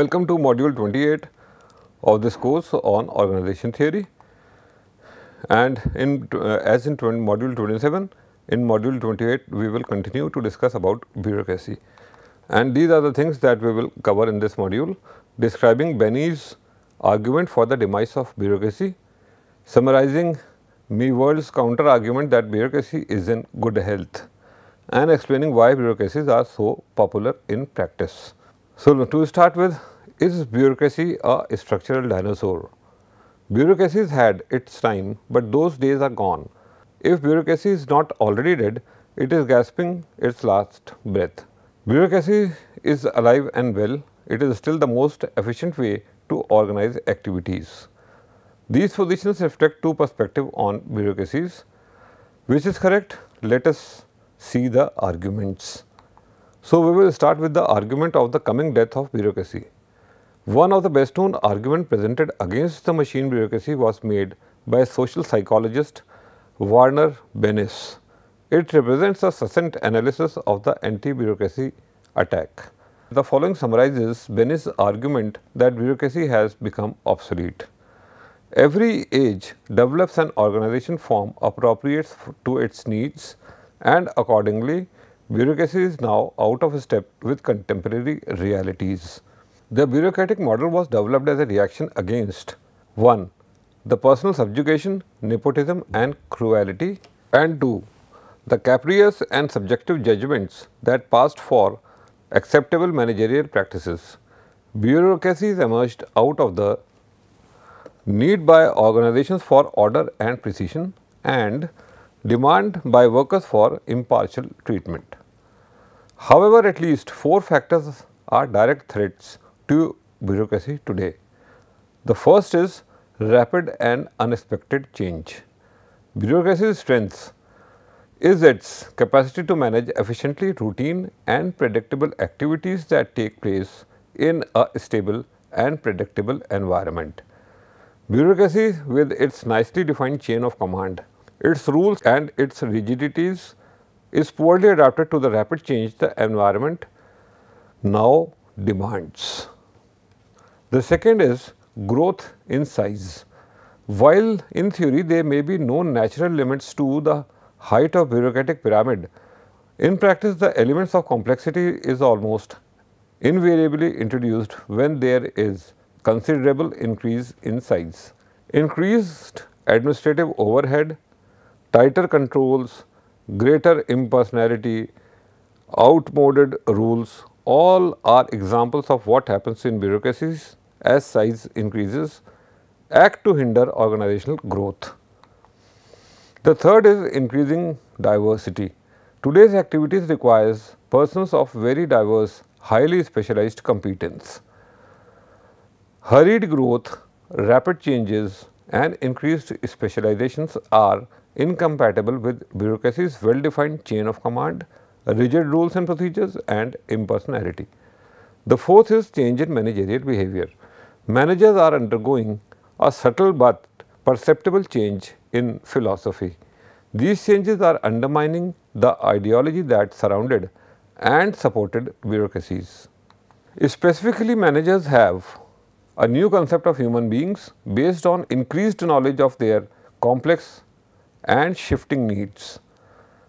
Welcome to module 28 of this course on organization theory and in uh, as in module 27 in module 28 we will continue to discuss about bureaucracy and these are the things that we will cover in this module describing Benny's argument for the demise of bureaucracy, summarizing Mewald's counter argument that bureaucracy is in good health and explaining why bureaucracies are so popular in practice. So, to start with is bureaucracy a structural dinosaur? Bureaucracies had its time, but those days are gone. If bureaucracy is not already dead, it is gasping its last breath. Bureaucracy is alive and well. It is still the most efficient way to organize activities. These positions reflect two perspectives on bureaucracies. Which is correct? Let us see the arguments. So, we will start with the argument of the coming death of bureaucracy. One of the best known arguments presented against the machine bureaucracy was made by social psychologist Warner Bennis. It represents a succinct analysis of the anti-bureaucracy attack. The following summarizes Bennis' argument that bureaucracy has become obsolete. Every age develops an organization form appropriate to its needs and accordingly bureaucracy is now out of step with contemporary realities. The bureaucratic model was developed as a reaction against 1. The personal subjugation, nepotism and cruelty and 2. The capricious and subjective judgments that passed for acceptable managerial practices. Bureaucracies emerged out of the need by organizations for order and precision and demand by workers for impartial treatment. However, at least four factors are direct threats to bureaucracy today. The first is rapid and unexpected change. Bureaucracy's strength is its capacity to manage efficiently routine and predictable activities that take place in a stable and predictable environment. Bureaucracy with its nicely defined chain of command, its rules and its rigidities is poorly adapted to the rapid change the environment now demands. The second is growth in size. While in theory there may be no natural limits to the height of bureaucratic pyramid, in practice the elements of complexity is almost invariably introduced when there is considerable increase in size. Increased administrative overhead, tighter controls, greater impersonality, outmoded rules all are examples of what happens in bureaucracies as size increases act to hinder organizational growth. The third is increasing diversity. Today's activities requires persons of very diverse, highly specialized competence. Hurried growth, rapid changes and increased specializations are incompatible with bureaucracy's well-defined chain of command, rigid rules and procedures and impersonality. The fourth is change in managerial behavior managers are undergoing a subtle but perceptible change in philosophy. These changes are undermining the ideology that surrounded and supported bureaucracies. Specifically, managers have a new concept of human beings based on increased knowledge of their complex and shifting needs,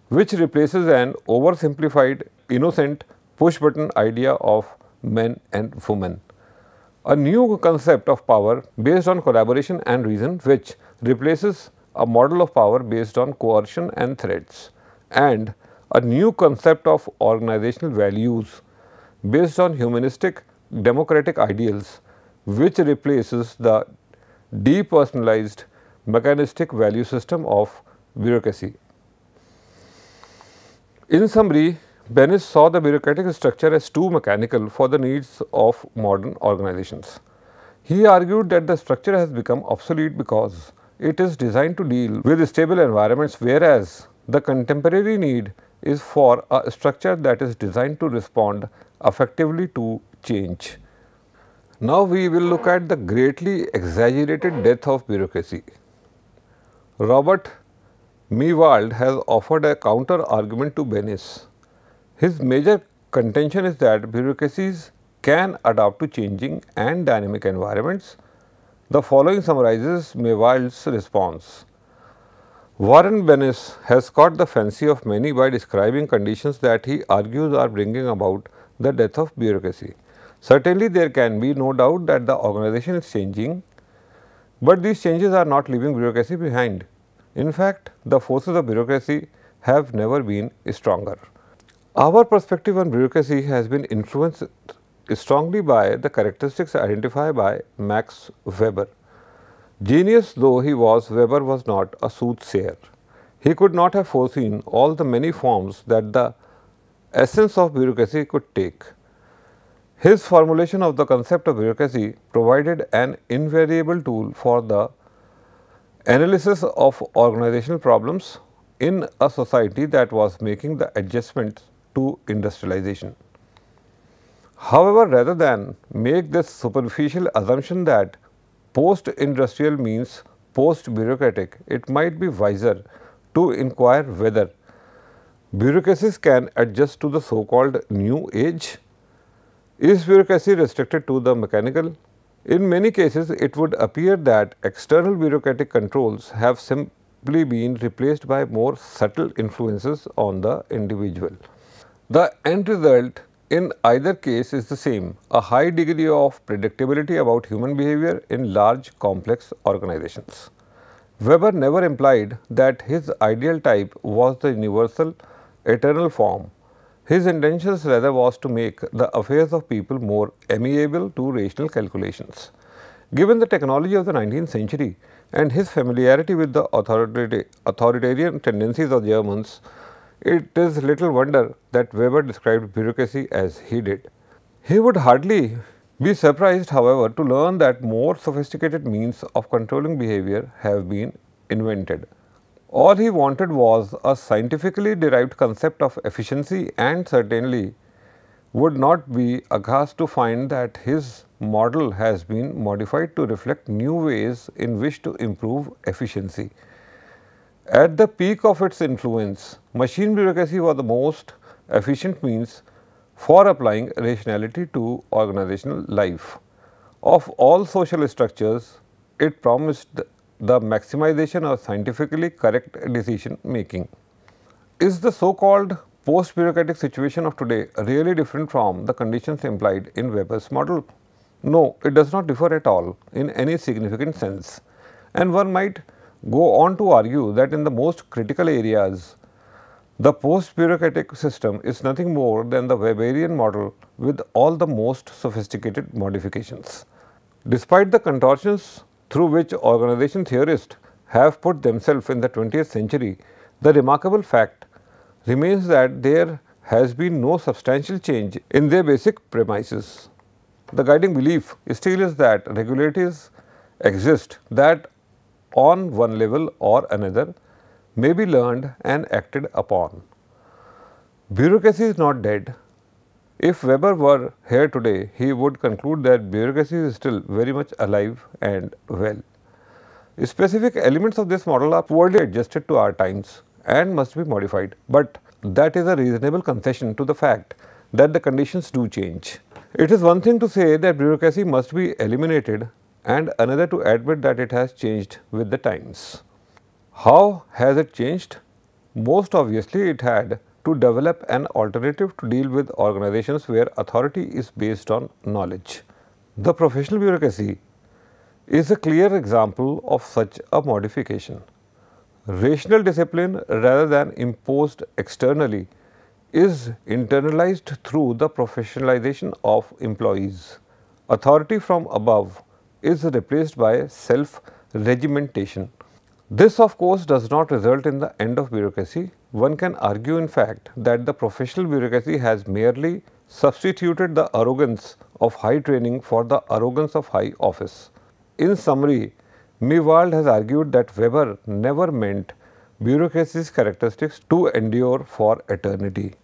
which replaces an oversimplified, innocent, push button idea of men and women a new concept of power based on collaboration and reason which replaces a model of power based on coercion and threats and a new concept of organizational values based on humanistic democratic ideals which replaces the depersonalized mechanistic value system of bureaucracy. In summary, Benes saw the bureaucratic structure as too mechanical for the needs of modern organizations. He argued that the structure has become obsolete because it is designed to deal with stable environments whereas the contemporary need is for a structure that is designed to respond effectively to change. Now we will look at the greatly exaggerated death of bureaucracy. Robert Meewald has offered a counter argument to Benes his major contention is that bureaucracies can adapt to changing and dynamic environments. The following summarizes Mewald's response. Warren Bennis has caught the fancy of many by describing conditions that he argues are bringing about the death of bureaucracy. Certainly, there can be no doubt that the organization is changing, but these changes are not leaving bureaucracy behind. In fact, the forces of bureaucracy have never been stronger. Our perspective on bureaucracy has been influenced strongly by the characteristics identified by Max Weber. Genius though he was, Weber was not a soothsayer. He could not have foreseen all the many forms that the essence of bureaucracy could take. His formulation of the concept of bureaucracy provided an invariable tool for the analysis of organizational problems in a society that was making the adjustments to industrialization. However, rather than make this superficial assumption that post-industrial means post-bureaucratic, it might be wiser to inquire whether bureaucracies can adjust to the so-called new age. Is bureaucracy restricted to the mechanical? In many cases, it would appear that external bureaucratic controls have simply been replaced by more subtle influences on the individual. The end result in either case is the same, a high degree of predictability about human behavior in large complex organizations. Weber never implied that his ideal type was the universal eternal form. His intentions rather was to make the affairs of people more amiable to rational calculations. Given the technology of the 19th century and his familiarity with the authoritarian tendencies of Germans, it is little wonder that Weber described bureaucracy as he did. He would hardly be surprised, however, to learn that more sophisticated means of controlling behavior have been invented. All he wanted was a scientifically derived concept of efficiency and certainly would not be aghast to find that his model has been modified to reflect new ways in which to improve efficiency. At the peak of its influence, machine bureaucracy was the most efficient means for applying rationality to organizational life. Of all social structures, it promised the maximization of scientifically correct decision making. Is the so called post bureaucratic situation of today really different from the conditions implied in Weber's model? No, it does not differ at all in any significant sense. And one might go on to argue that in the most critical areas, the post-bureaucratic system is nothing more than the Weberian model with all the most sophisticated modifications. Despite the contortions through which organization theorists have put themselves in the 20th century, the remarkable fact remains that there has been no substantial change in their basic premises. The guiding belief still is that regulators exist that on one level or another may be learned and acted upon. Bureaucracy is not dead. If Weber were here today, he would conclude that bureaucracy is still very much alive and well. Specific elements of this model are poorly adjusted to our times and must be modified, but that is a reasonable concession to the fact that the conditions do change. It is one thing to say that bureaucracy must be eliminated and another to admit that it has changed with the times. How has it changed? Most obviously, it had to develop an alternative to deal with organizations where authority is based on knowledge. The professional bureaucracy is a clear example of such a modification. Rational discipline rather than imposed externally is internalized through the professionalization of employees. Authority from above is replaced by self regimentation. This of course does not result in the end of bureaucracy. One can argue in fact that the professional bureaucracy has merely substituted the arrogance of high training for the arrogance of high office. In summary, Miwald has argued that Weber never meant bureaucracy's characteristics to endure for eternity.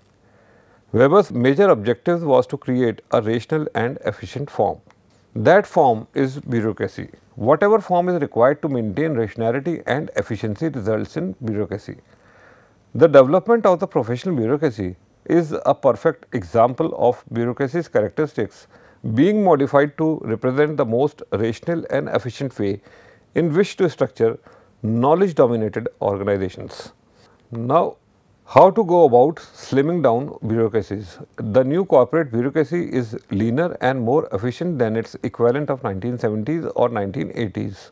Weber's major objective was to create a rational and efficient form. That form is bureaucracy. Whatever form is required to maintain rationality and efficiency results in bureaucracy. The development of the professional bureaucracy is a perfect example of bureaucracy's characteristics being modified to represent the most rational and efficient way in which to structure knowledge dominated organizations. Now, how to go about slimming down bureaucracies? The new corporate bureaucracy is leaner and more efficient than its equivalent of 1970s or 1980s.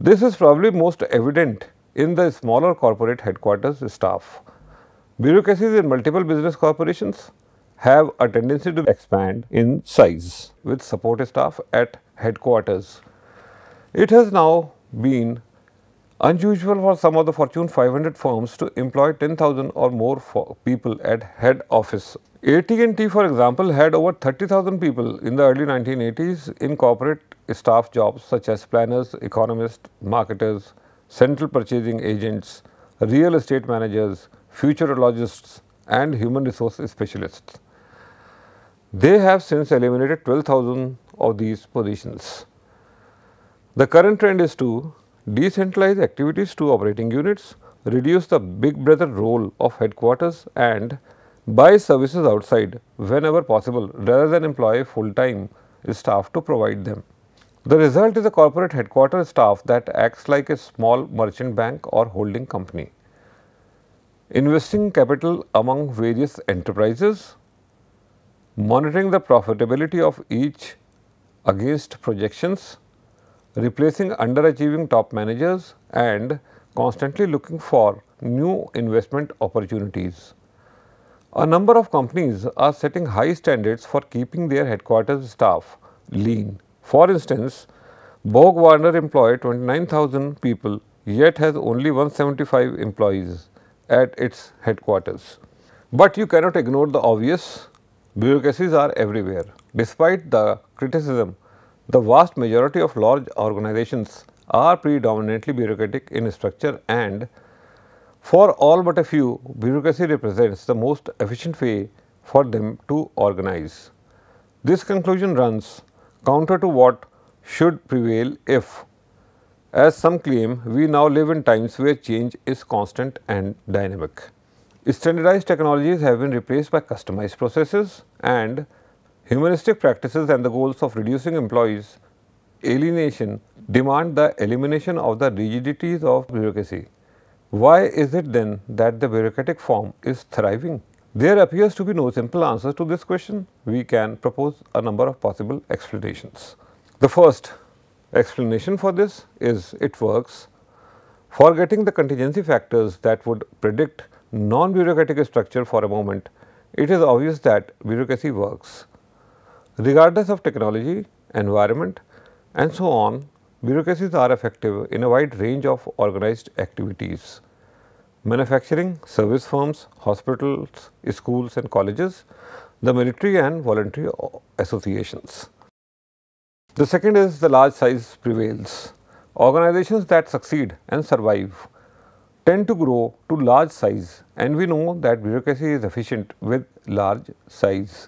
This is probably most evident in the smaller corporate headquarters staff. Bureaucracies in multiple business corporations have a tendency to expand in size with support staff at headquarters. It has now been Unusual for some of the Fortune 500 firms to employ 10,000 or more people at head office. AT&T, for example, had over 30,000 people in the early 1980s in corporate staff jobs such as planners, economists, marketers, central purchasing agents, real estate managers, futurologists and human resource specialists. They have since eliminated 12,000 of these positions. The current trend is to decentralize activities to operating units, reduce the big brother role of headquarters and buy services outside whenever possible rather than employ full-time staff to provide them. The result is a corporate headquarters staff that acts like a small merchant bank or holding company. Investing capital among various enterprises, monitoring the profitability of each against projections, replacing underachieving top managers and constantly looking for new investment opportunities. A number of companies are setting high standards for keeping their headquarters staff lean. For instance, Borg Warner employed 29,000 people yet has only 175 employees at its headquarters. But you cannot ignore the obvious, bureaucracies are everywhere. Despite the criticism the vast majority of large organizations are predominantly bureaucratic in structure and for all but a few, bureaucracy represents the most efficient way for them to organize. This conclusion runs counter to what should prevail if, as some claim, we now live in times where change is constant and dynamic. Standardized technologies have been replaced by customized processes and Humanistic practices and the goals of reducing employees' alienation demand the elimination of the rigidities of bureaucracy. Why is it then that the bureaucratic form is thriving? There appears to be no simple answer to this question. We can propose a number of possible explanations. The first explanation for this is it works Forgetting the contingency factors that would predict non-bureaucratic structure for a moment. It is obvious that bureaucracy works. Regardless of technology, environment and so on, bureaucracies are effective in a wide range of organized activities. Manufacturing, service firms, hospitals, schools and colleges, the military and voluntary associations. The second is the large size prevails. Organizations that succeed and survive tend to grow to large size and we know that bureaucracy is efficient with large size.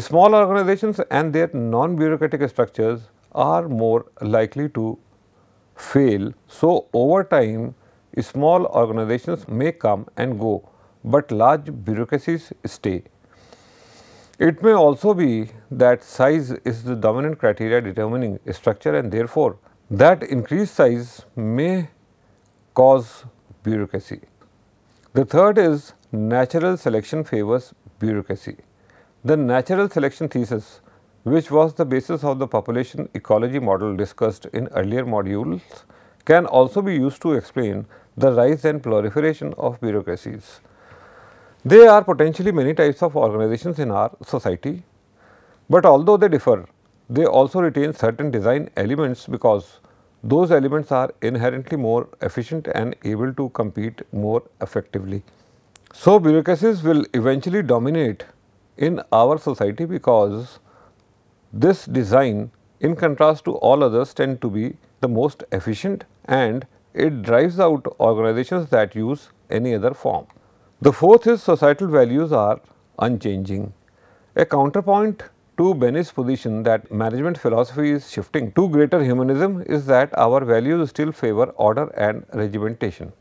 Small organizations and their non-bureaucratic structures are more likely to fail. So, over time, small organizations may come and go, but large bureaucracies stay. It may also be that size is the dominant criteria determining structure and therefore, that increased size may cause bureaucracy. The third is natural selection favors bureaucracy. The natural selection thesis, which was the basis of the population ecology model discussed in earlier modules, can also be used to explain the rise and proliferation of bureaucracies. There are potentially many types of organizations in our society, but although they differ, they also retain certain design elements because those elements are inherently more efficient and able to compete more effectively. So, bureaucracies will eventually dominate in our society because this design in contrast to all others tend to be the most efficient and it drives out organizations that use any other form. The fourth is societal values are unchanging. A counterpoint to Benny's position that management philosophy is shifting to greater humanism is that our values still favor order and regimentation.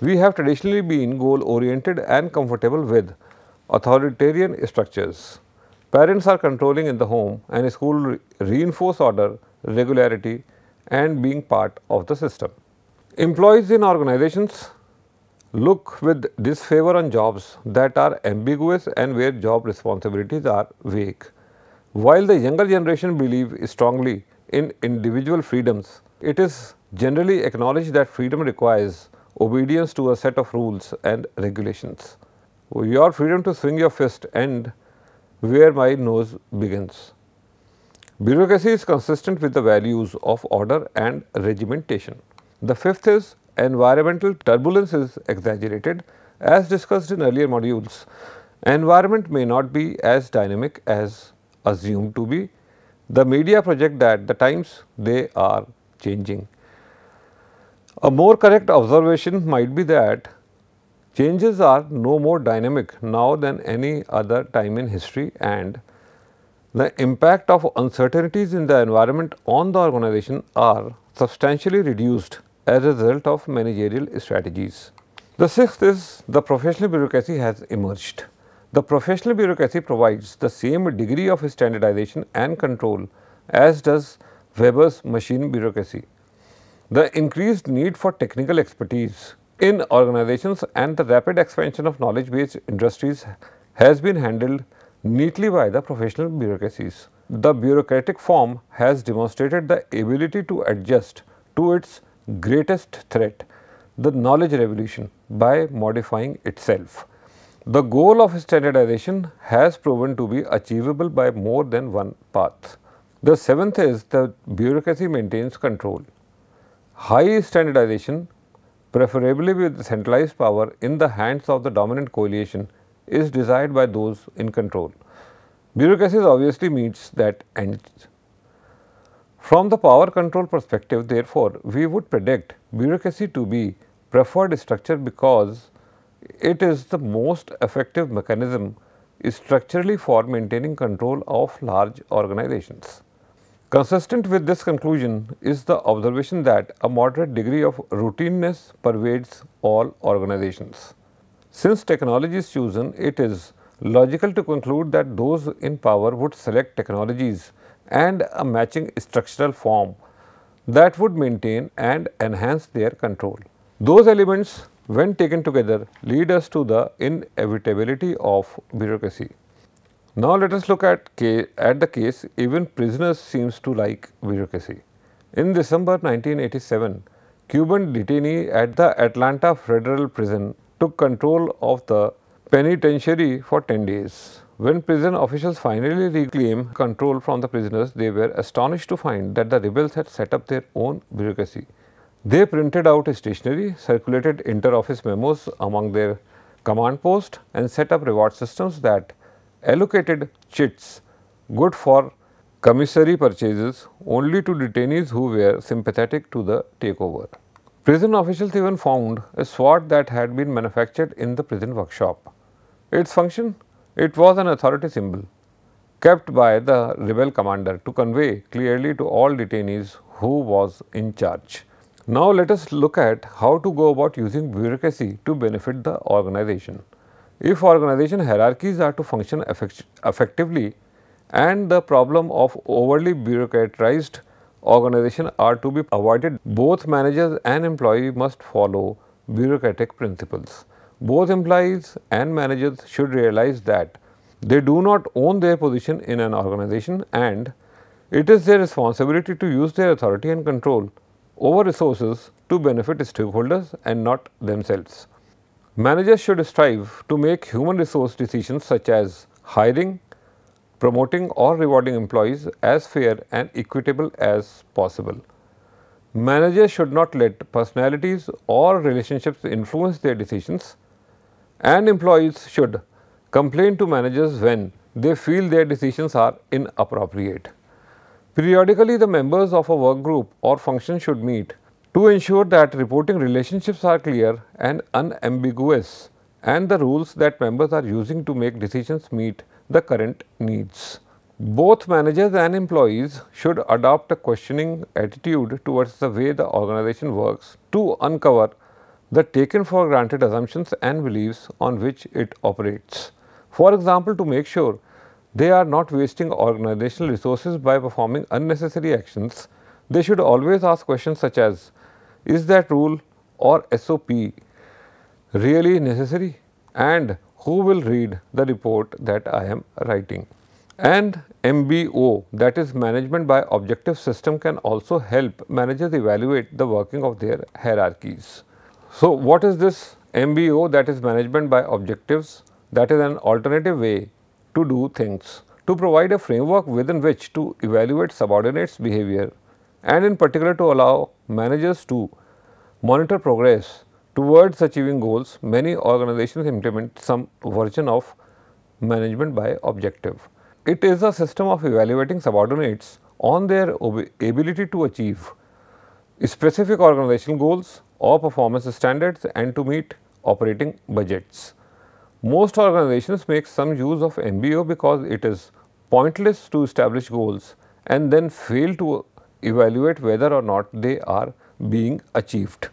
We have traditionally been goal oriented and comfortable with authoritarian structures. Parents are controlling in the home and school re reinforce order, regularity and being part of the system. Employees in organizations look with disfavor on jobs that are ambiguous and where job responsibilities are vague. While the younger generation believe strongly in individual freedoms, it is generally acknowledged that freedom requires obedience to a set of rules and regulations your freedom to swing your fist end where my nose begins. Bureaucracy is consistent with the values of order and regimentation. The fifth is environmental turbulence is exaggerated. As discussed in earlier modules, environment may not be as dynamic as assumed to be. The media project that the times they are changing. A more correct observation might be that Changes are no more dynamic now than any other time in history and the impact of uncertainties in the environment on the organization are substantially reduced as a result of managerial strategies. The sixth is the professional bureaucracy has emerged. The professional bureaucracy provides the same degree of standardization and control as does Weber's machine bureaucracy. The increased need for technical expertise in organizations and the rapid expansion of knowledge based industries has been handled neatly by the professional bureaucracies. The bureaucratic form has demonstrated the ability to adjust to its greatest threat, the knowledge revolution by modifying itself. The goal of standardization has proven to be achievable by more than one path. The seventh is the bureaucracy maintains control. High standardization preferably with centralized power in the hands of the dominant coalition is desired by those in control. Bureaucracy obviously meets that end. From the power control perspective, therefore, we would predict bureaucracy to be preferred structure because it is the most effective mechanism structurally for maintaining control of large organizations. Consistent with this conclusion is the observation that a moderate degree of routineness pervades all organizations. Since technology is chosen, it is logical to conclude that those in power would select technologies and a matching structural form that would maintain and enhance their control. Those elements, when taken together, lead us to the inevitability of bureaucracy. Now, let us look at, at the case even prisoners seems to like bureaucracy. In December 1987, Cuban detainee at the Atlanta Federal Prison took control of the penitentiary for 10 days. When prison officials finally reclaimed control from the prisoners, they were astonished to find that the rebels had set up their own bureaucracy. They printed out stationery, circulated inter-office memos among their command post and set up reward systems that allocated chits good for commissary purchases only to detainees who were sympathetic to the takeover. Prison officials even found a sword that had been manufactured in the prison workshop. Its function? It was an authority symbol kept by the rebel commander to convey clearly to all detainees who was in charge. Now, let us look at how to go about using bureaucracy to benefit the organization. If organization hierarchies are to function effect effectively and the problem of overly bureaucratized organization are to be avoided, both managers and employee must follow bureaucratic principles. Both employees and managers should realize that they do not own their position in an organization and it is their responsibility to use their authority and control over resources to benefit stakeholders and not themselves. Managers should strive to make human resource decisions such as hiring, promoting or rewarding employees as fair and equitable as possible. Managers should not let personalities or relationships influence their decisions and employees should complain to managers when they feel their decisions are inappropriate. Periodically, the members of a work group or function should meet to ensure that reporting relationships are clear and unambiguous and the rules that members are using to make decisions meet the current needs. Both managers and employees should adopt a questioning attitude towards the way the organization works to uncover the taken for granted assumptions and beliefs on which it operates. For example, to make sure they are not wasting organizational resources by performing unnecessary actions, they should always ask questions such as is that rule or SOP really necessary and who will read the report that I am writing? And MBO that is management by objective system can also help managers evaluate the working of their hierarchies. So, what is this MBO that is management by objectives that is an alternative way to do things to provide a framework within which to evaluate subordinates behavior and in particular to allow managers to monitor progress towards achieving goals, many organizations implement some version of management by objective. It is a system of evaluating subordinates on their ability to achieve specific organizational goals or performance standards and to meet operating budgets. Most organizations make some use of MBO because it is pointless to establish goals and then fail to evaluate whether or not they are being achieved.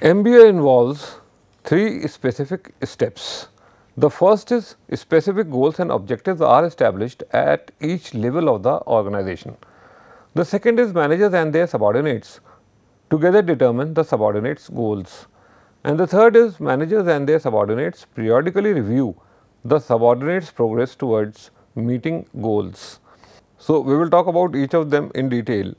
MBA involves three specific steps. The first is specific goals and objectives are established at each level of the organization. The second is managers and their subordinates together determine the subordinates goals. And the third is managers and their subordinates periodically review the subordinates progress towards meeting goals. So, we will talk about each of them in detail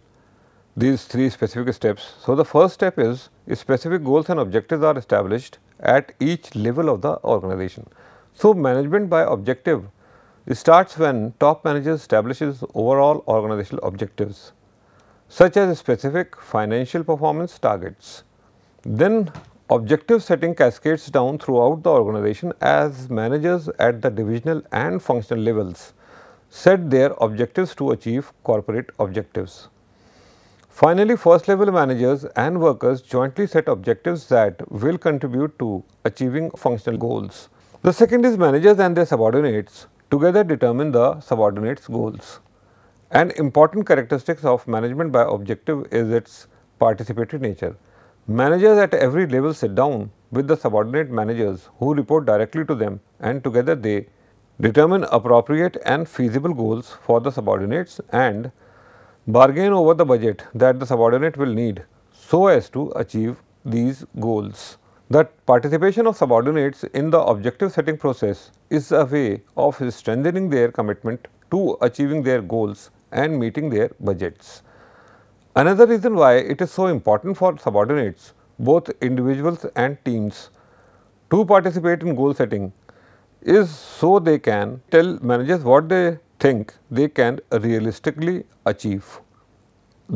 these three specific steps. So, the first step is specific goals and objectives are established at each level of the organization. So, management by objective starts when top manager establishes overall organizational objectives such as specific financial performance targets. Then objective setting cascades down throughout the organization as managers at the divisional and functional levels set their objectives to achieve corporate objectives. Finally, first level managers and workers jointly set objectives that will contribute to achieving functional goals. The second is managers and their subordinates together determine the subordinates' goals. An important characteristic of management by objective is its participatory nature. Managers at every level sit down with the subordinate managers who report directly to them and together they determine appropriate and feasible goals for the subordinates and bargain over the budget that the subordinate will need so as to achieve these goals. That participation of subordinates in the objective setting process is a way of strengthening their commitment to achieving their goals and meeting their budgets. Another reason why it is so important for subordinates, both individuals and teams, to participate in goal setting is so they can tell managers what they think they can realistically achieve.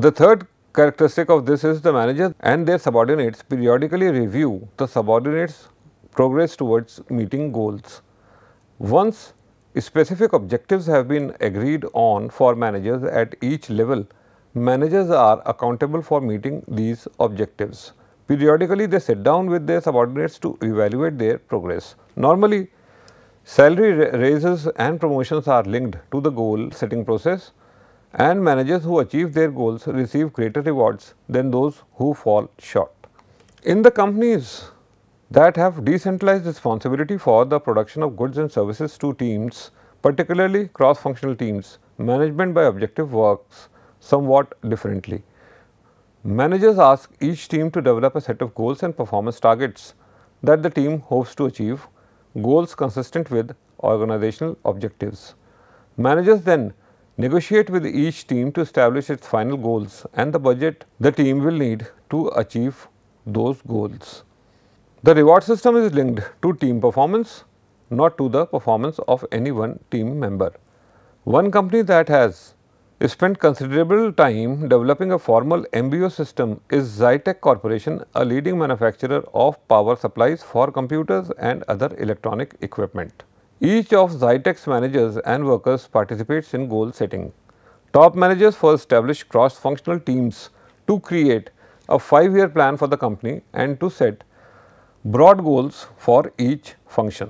The third characteristic of this is the managers and their subordinates periodically review the subordinates progress towards meeting goals. Once specific objectives have been agreed on for managers at each level, managers are accountable for meeting these objectives. Periodically, they sit down with their subordinates to evaluate their progress. Normally, Salary raises and promotions are linked to the goal setting process and managers who achieve their goals receive greater rewards than those who fall short. In the companies that have decentralized responsibility for the production of goods and services to teams, particularly cross-functional teams, management by objective works somewhat differently. Managers ask each team to develop a set of goals and performance targets that the team hopes to achieve goals consistent with organizational objectives. Managers then negotiate with each team to establish its final goals and the budget the team will need to achieve those goals. The reward system is linked to team performance, not to the performance of any one team member. One company that has spent considerable time developing a formal MBO system is Zytec Corporation, a leading manufacturer of power supplies for computers and other electronic equipment. Each of Zytec's managers and workers participates in goal setting. Top managers first establish cross-functional teams to create a five-year plan for the company and to set broad goals for each function.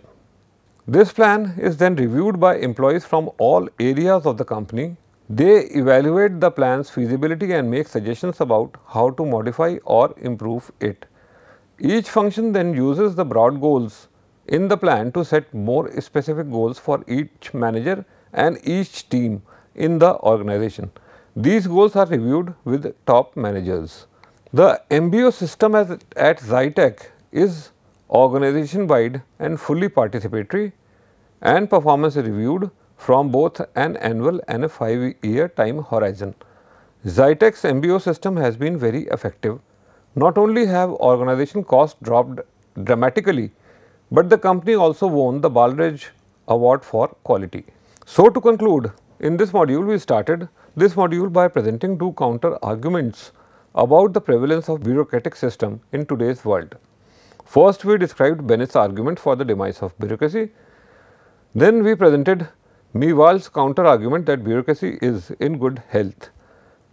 This plan is then reviewed by employees from all areas of the company they evaluate the plan's feasibility and make suggestions about how to modify or improve it. Each function then uses the broad goals in the plan to set more specific goals for each manager and each team in the organization. These goals are reviewed with top managers. The MBO system at, at Zytec is organization wide and fully participatory and performance reviewed from both an annual and a 5 year time horizon. Zytex MBO system has been very effective. Not only have organization costs dropped dramatically, but the company also won the Baldrige Award for quality. So to conclude, in this module we started this module by presenting two counter arguments about the prevalence of bureaucratic system in today's world. First we described Bennett's argument for the demise of bureaucracy. Then we presented Mewal's counter argument that bureaucracy is in good health.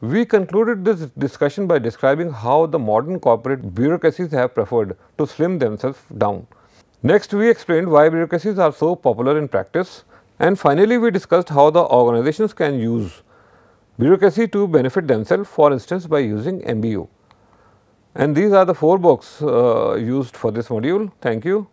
We concluded this discussion by describing how the modern corporate bureaucracies have preferred to slim themselves down. Next, we explained why bureaucracies are so popular in practice and finally, we discussed how the organizations can use bureaucracy to benefit themselves for instance by using MBO. And these are the four books uh, used for this module. Thank you.